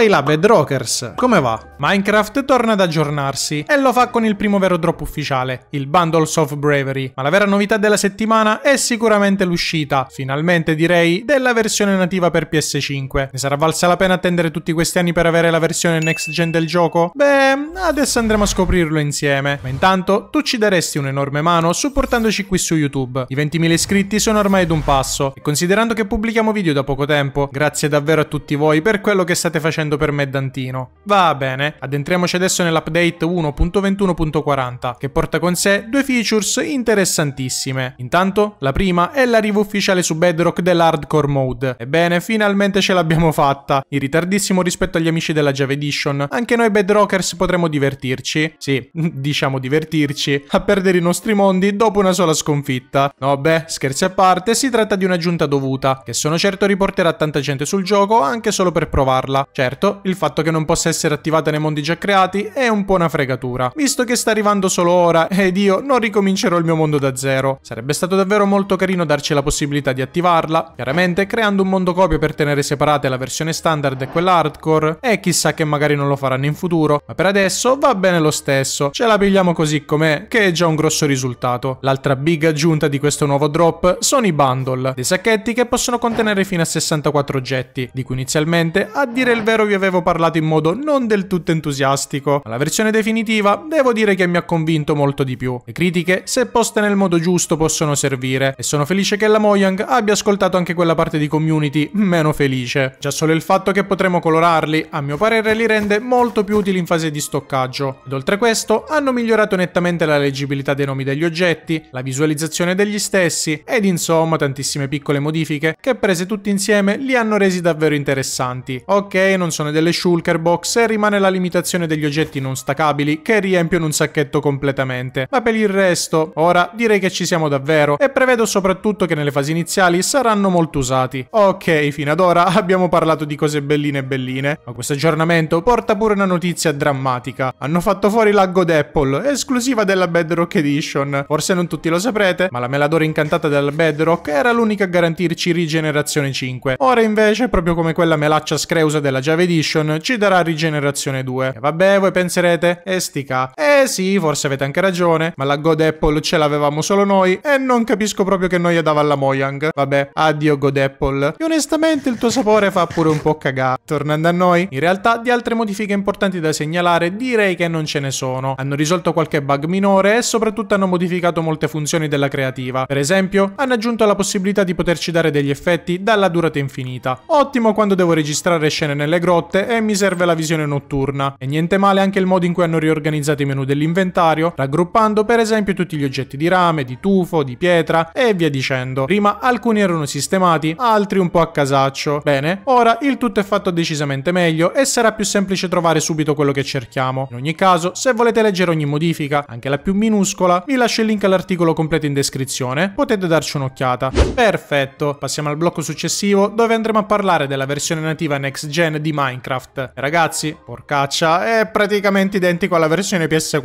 Ehi là Bedrockers, come va? Minecraft torna ad aggiornarsi e lo fa con il primo vero drop ufficiale, il Bundles of Bravery, ma la vera novità della settimana è sicuramente l'uscita, finalmente direi, della versione nativa per PS5. Ne sarà valsa la pena attendere tutti questi anni per avere la versione next gen del gioco? Beh, adesso andremo a scoprirlo insieme, ma intanto tu ci daresti un'enorme mano supportandoci qui su YouTube. I 20.000 iscritti sono ormai ad un passo e considerando che pubblichiamo video da poco tempo, grazie davvero a tutti voi per quello che state facendo dicendo per me Dantino. Va bene, addentriamoci adesso nell'update 1.21.40 che porta con sé due features interessantissime. Intanto, la prima è l'arrivo ufficiale su Bedrock dell'Hardcore Mode. Ebbene, finalmente ce l'abbiamo fatta. In ritardissimo rispetto agli amici della Java Edition, anche noi Bedrockers potremo divertirci. Sì, diciamo divertirci, a perdere i nostri mondi dopo una sola sconfitta. No beh, scherzi a parte, si tratta di un'aggiunta dovuta, che sono certo riporterà tanta gente sul gioco anche solo per provarla. Certo, Certo, il fatto che non possa essere attivata nei mondi già creati è un po' una fregatura, visto che sta arrivando solo ora ed io non ricomincerò il mio mondo da zero. Sarebbe stato davvero molto carino darci la possibilità di attivarla, chiaramente creando un mondo copia per tenere separate la versione standard e quella hardcore, e chissà che magari non lo faranno in futuro, ma per adesso va bene lo stesso, ce la pigliamo così com'è, che è già un grosso risultato. L'altra big aggiunta di questo nuovo drop sono i bundle, dei sacchetti che possono contenere fino a 64 oggetti, di cui inizialmente a dire il vero vi avevo parlato in modo non del tutto entusiastico, ma la versione definitiva devo dire che mi ha convinto molto di più. Le critiche, se poste nel modo giusto, possono servire e sono felice che la Mojang abbia ascoltato anche quella parte di community meno felice. Già solo il fatto che potremo colorarli, a mio parere, li rende molto più utili in fase di stoccaggio. Ed oltre questo, hanno migliorato nettamente la leggibilità dei nomi degli oggetti, la visualizzazione degli stessi ed insomma tantissime piccole modifiche che prese tutti insieme li hanno resi davvero interessanti. Ok, non sono espansione delle shulker box e rimane la limitazione degli oggetti non staccabili che riempiono un sacchetto completamente. Ma per il resto, ora direi che ci siamo davvero e prevedo soprattutto che nelle fasi iniziali saranno molto usati. Ok, fino ad ora abbiamo parlato di cose belline e belline, ma questo aggiornamento porta pure una notizia drammatica. Hanno fatto fuori la God Apple, esclusiva della Bedrock Edition. Forse non tutti lo saprete, ma la meladora incantata della Bedrock era l'unica a garantirci rigenerazione 5. Ora invece, proprio come quella melaccia screusa della Java Edition ci darà rigenerazione 2. vabbè, voi penserete, estica, eh, è eh, eh sì, forse avete anche ragione, ma la God Apple ce l'avevamo solo noi e non capisco proprio che noia dava alla Mojang. Vabbè, addio God Apple. E onestamente il tuo sapore fa pure un po' cagare. Tornando a noi, in realtà di altre modifiche importanti da segnalare direi che non ce ne sono. Hanno risolto qualche bug minore e soprattutto hanno modificato molte funzioni della creativa. Per esempio, hanno aggiunto la possibilità di poterci dare degli effetti dalla durata infinita. Ottimo quando devo registrare scene nelle grotte e mi serve la visione notturna. E niente male anche il modo in cui hanno riorganizzato i menu dell'inventario, raggruppando per esempio tutti gli oggetti di rame, di tufo, di pietra e via dicendo. Prima alcuni erano sistemati, altri un po' a casaccio. Bene, ora il tutto è fatto decisamente meglio e sarà più semplice trovare subito quello che cerchiamo. In ogni caso, se volete leggere ogni modifica, anche la più minuscola, vi lascio il link all'articolo completo in descrizione, potete darci un'occhiata. Perfetto, passiamo al blocco successivo dove andremo a parlare della versione nativa next gen di Minecraft. Ragazzi, porcaccia, è praticamente identico alla versione PS4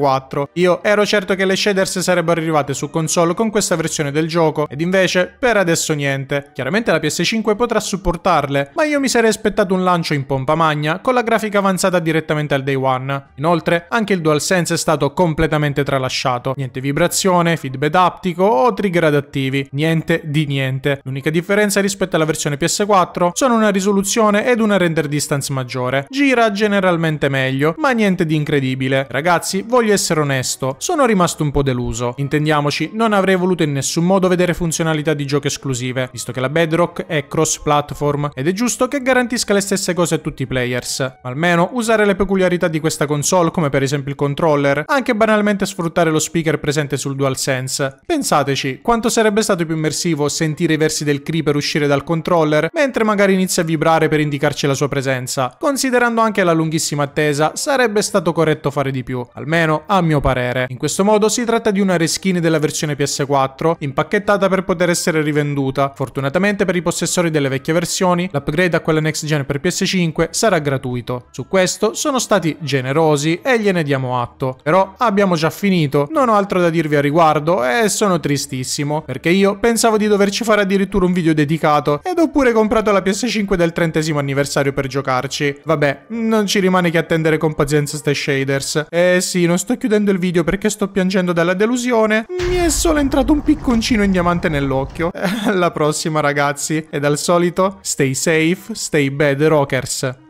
io ero certo che le shaders sarebbero arrivate su console con questa versione del gioco, ed invece per adesso niente. Chiaramente la PS5 potrà supportarle, ma io mi sarei aspettato un lancio in pompa magna con la grafica avanzata direttamente al day one. Inoltre anche il DualSense è stato completamente tralasciato. Niente vibrazione, feedback aptico o trigger adattivi. Niente di niente. L'unica differenza rispetto alla versione PS4 sono una risoluzione ed una render distance maggiore. Gira generalmente meglio, ma niente di incredibile. Ragazzi, voglio voglio essere onesto, sono rimasto un po' deluso. Intendiamoci, non avrei voluto in nessun modo vedere funzionalità di gioco esclusive, visto che la Bedrock è cross-platform ed è giusto che garantisca le stesse cose a tutti i players. Ma almeno usare le peculiarità di questa console, come per esempio il controller, anche banalmente sfruttare lo speaker presente sul DualSense. Pensateci, quanto sarebbe stato più immersivo sentire i versi del creeper uscire dal controller, mentre magari inizia a vibrare per indicarci la sua presenza. Considerando anche la lunghissima attesa, sarebbe stato corretto fare di più. Almeno almeno a mio parere. In questo modo si tratta di una reskin della versione PS4, impacchettata per poter essere rivenduta. Fortunatamente per i possessori delle vecchie versioni, l'upgrade a quella next gen per PS5 sarà gratuito. Su questo sono stati generosi e gliene diamo atto. Però abbiamo già finito, non ho altro da dirvi a riguardo e sono tristissimo, perché io pensavo di doverci fare addirittura un video dedicato ed ho pure comprato la PS5 del trentesimo anniversario per giocarci. Vabbè, non ci rimane che attendere con pazienza ste shaders. Eh sì, non sto chiudendo il video perché sto piangendo dalla delusione, mi è solo entrato un picconcino in diamante nell'occhio. Alla prossima ragazzi, e dal solito, stay safe, stay bad rockers.